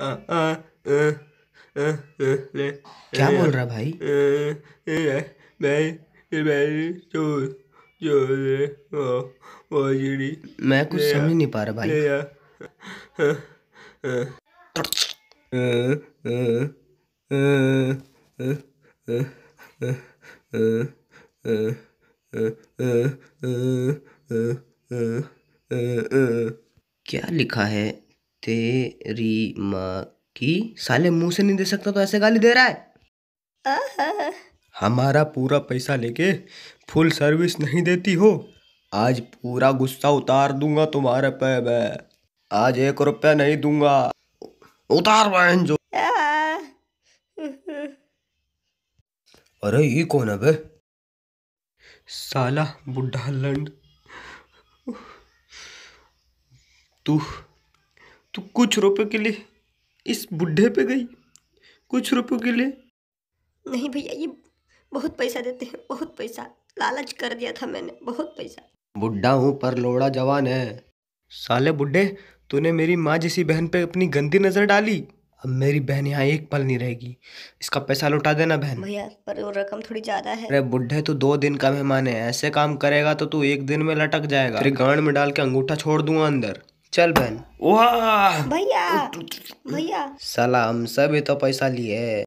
क्या बोल रहा भाई मैं कुछ समझ नहीं पा रहा भाई क्या लिखा है तेरी माँ की साले मुंह से नहीं दे सकता तो ऐसे गाली दे रहा है हमारा पूरा पैसा लेके फुल सर्विस नहीं देती हो आज पूरा गुस्सा उतार दूंगा तुम्हारे पे मैं आज एक रुपया नहीं दूंगा उतार बहन जो अरे ये कौन है बे साला बुढ़ा लंड तू तो कुछ रुपये के लिए इस बुढ़े पे गई कुछ रुपयों के लिए नहीं भैया ये बहुत पैसा देते हैं बहुत पैसा लालच कर दिया था मैंने बहुत पैसा बुढ़ा हूँ पर लोड़ा जवान है साले बुढ़े तूने मेरी माँ जैसी बहन पे अपनी गंदी नज़र डाली अब मेरी बहन यहाँ एक पल नहीं रहेगी इसका पैसा लौटा देना बहन भैया पर वो रकम थोड़ी ज़्यादा है अरे बुढ़े तो दो दिन का मेहमान है ऐसे काम करेगा तो तू एक दिन में लटक जाएगा तेरे गांड में डाल के अंगूठा छोड़ दूंगा अंदर चल बहन ओहा भैया भैया सलाम सभी तो पैसा लिए